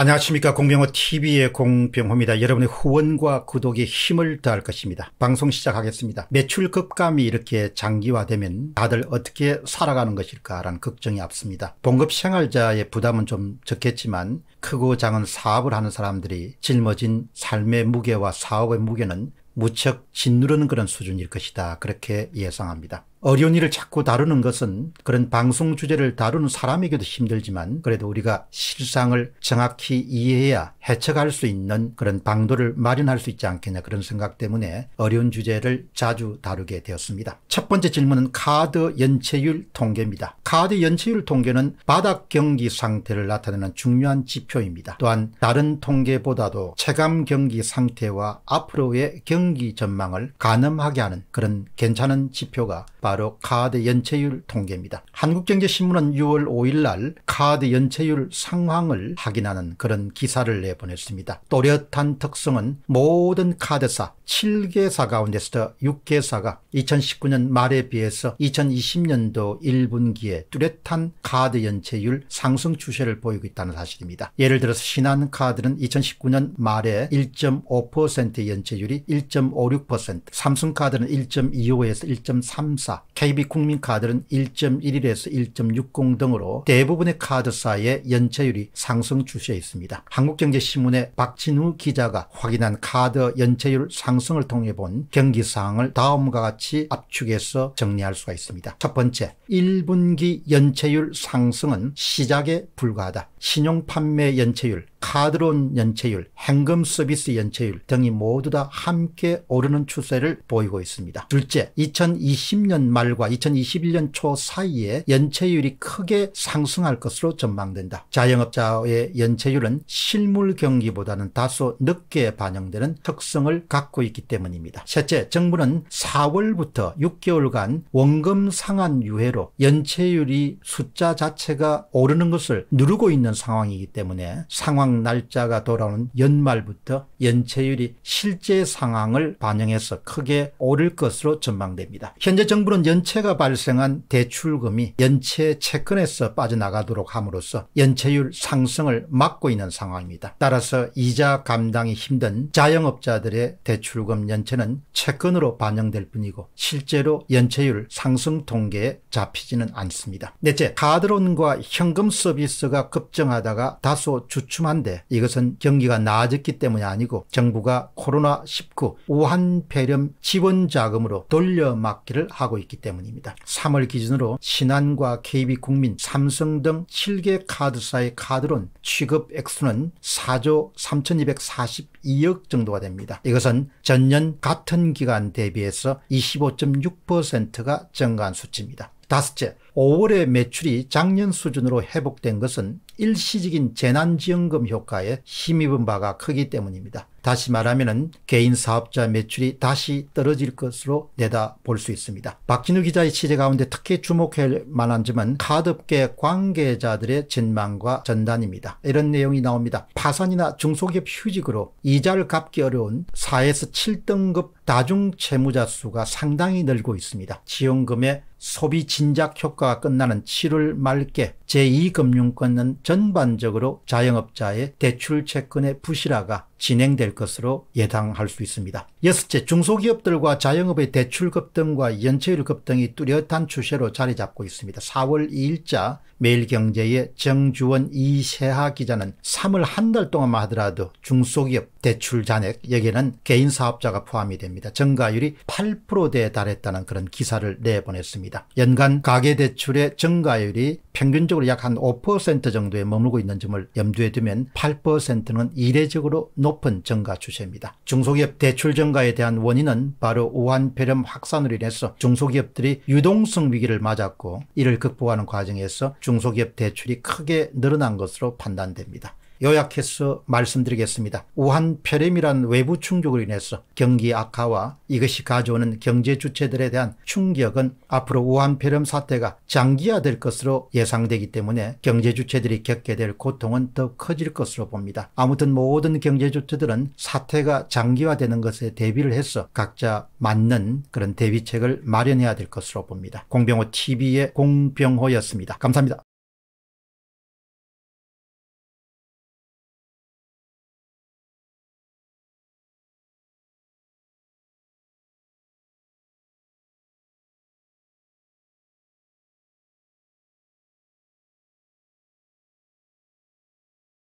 안녕하십니까 공병호 TV의 공병호입니다. 여러분의 후원과 구독에 힘을 더할 것입니다. 방송 시작하겠습니다. 매출 급감이 이렇게 장기화되면 다들 어떻게 살아가는 것일까라는 걱정이 앞섭니다. 봉급 생활자의 부담은 좀 적겠지만 크고 작은 사업을 하는 사람들이 짊어진 삶의 무게와 사업의 무게는 무척 짓누르는 그런 수준일 것이다. 그렇게 예상합니다. 어려운 일을 자꾸 다루는 것은 그런 방송 주제를 다루는 사람에게도 힘들지만 그래도 우리가 실상을 정확히 이해해야 해쳐갈 수 있는 그런 방도를 마련할 수 있지 않겠냐 그런 생각 때문에 어려운 주제를 자주 다루게 되었습니다. 첫 번째 질문은 카드 연체율 통계입니다. 카드 연체율 통계는 바닥 경기 상태를 나타내는 중요한 지표입니다. 또한 다른 통계보다도 체감 경기 상태와 앞으로의 경기 전망을 가늠하게 하는 그런 괜찮은 지표가 바로 카드 연체율 통계입니다. 한국경제신문은 6월 5일 날 카드 연체율 상황을 확인하는 그런 기사를 내보냈습니다. 또렷한 특성은 모든 카드사 7개사 가운데서 6개사가 2019년 말에 비해서 2020년도 1분기에 뚜렷한 카드 연체율 상승 추세를 보이고 있다는 사실입니다. 예를 들어서 신한카드는 2019년 말에 1.5%의 연체율이 1.56%, 삼성카드는 1.25에서 1.34, KB국민카드는 1.11에서 1.60 등으로 대부분의 카드사의 연체율이 상승 추세에 있습니다. 한국경제신문의 박진우 기자가 확인한 카드 연체율 상승을 통해 본 경기사항을 다음과 같이 압축해서 정리할 수가 있습니다. 첫 번째, 1분기 연체율 상승은 시작에 불과하다. 신용판매 연체율 카드론 연체율, 행금 서비스 연체율 등이 모두 다 함께 오르는 추세를 보이고 있습니다. 둘째, 2020년 말과 2021년 초 사이에 연체율이 크게 상승할 것으로 전망된다. 자영업자의 연체율은 실물 경기보다는 다소 늦게 반영되는 특성을 갖고 있기 때문입니다. 셋째, 정부는 4월부터 6개월간 원금 상한 유예로 연체율이 숫자 자체가 오르는 것을 누르고 있는 상황이기 때문에 상황 날짜가 돌아오는 연말부터 연체율이 실제 상황을 반영해서 크게 오를 것으로 전망됩니다. 현재 정부는 연체가 발생한 대출금이 연체 채권에서 빠져나가도록 함으로써 연체율 상승을 막고 있는 상황입니다. 따라서 이자 감당이 힘든 자영업자들의 대출금 연체는 채권으로 반영될 뿐이고 실제로 연체율 상승 통계에 잡히지는 않습니다. 넷째, 카드론과 현금 서비스가 급증하다가 다소 주춤한데 이것은 경기가 나아졌기 때문이 아니고 정부가 코로나19 우한 폐렴 지원 자금으로 돌려막기를 하고 있기 때문입니다. 3월 기준으로 신한과 KB국민, 삼성 등 7개 카드사의 카드론 취급 액수는 4조 3242억 정도가 됩니다. 이것은 전년 같은 기간 대비해서 25.6%가 증가한 수치입니다. 다섯째, 5월의 매출이 작년 수준으로 회복된 것은 일시적인 재난지원금 효과에 힘입은 바가 크기 때문입니다. 다시 말하면 개인 사업자 매출이 다시 떨어질 것으로 내다볼 수 있습니다. 박진우 기자의 취재 가운데 특히 주목할 만한 점은 카드업계 관계자들의 전망과 전단입니다. 이런 내용이 나옵니다. 파산이나 중소기업 휴직으로 이자를 갚기 어려운 4에서 7등급 다중채무자 수가 상당히 늘고 있습니다. 지원금의 소비 진작 효과 계약가 끝나는 7월 말께 제2금융권은 전반적으로 자영업자의 대출 채권의 부실화가 진행될 것으로 예상할 수 있습니다. 여섯째, 중소기업들과 자영업의 대출 급등과 연체율 급등이 뚜렷한 추세로 자리 잡고 있습니다. 4월 2일자 매일경제의 정주원 이세하 기자는 3월 한 달 동안만 하더라도 중소기업 대출 잔액 여기에는 개인 사업자가 포함이 됩니다. 증가율이 8%대에 달했다는 그런 기사를 내보냈습니다. 연간 가계대출의 증가율이 평균적으로 약 한 5% 정도에 머물고 있는 점을 염두에 두면 8%는 이례적으로 높은 증가 추세입니다. 중소기업 대출 증가에 대한 원인은 바로 우한폐렴 확산으로 인해서 중소기업들이 유동성 위기를 맞았고 이를 극복하는 과정에서 중소기업 대출이 크게 늘어난 것으로 판단됩니다. 요약해서 말씀드리겠습니다. 우한 폐렴이란 외부 충격으로 인해서 경기 악화와 이것이 가져오는 경제 주체들에 대한 충격은 앞으로 우한 폐렴 사태가 장기화될 것으로 예상되기 때문에 경제 주체들이 겪게 될 고통은 더 커질 것으로 봅니다. 아무튼 모든 경제 주체들은 사태가 장기화되는 것에 대비를 해서 각자 맞는 그런 대비책을 마련해야 될 것으로 봅니다. 공병호 TV의 공병호였습니다. 감사합니다.